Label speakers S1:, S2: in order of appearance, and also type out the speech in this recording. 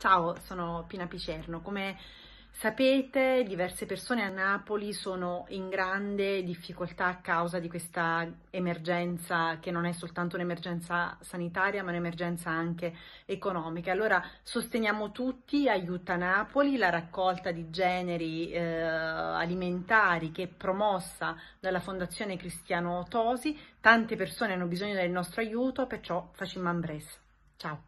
S1: Ciao, sono Pina Picerno. Come sapete, diverse persone a Napoli sono in grande difficoltà a causa di questa emergenza che non è soltanto un'emergenza sanitaria, ma un'emergenza anche economica. Allora, sosteniamo tutti, aiuta Napoli, la raccolta di generi eh, alimentari che è promossa dalla Fondazione Cristiano Tosi. Tante persone hanno bisogno del nostro aiuto, perciò facciamo ambresa. Ciao.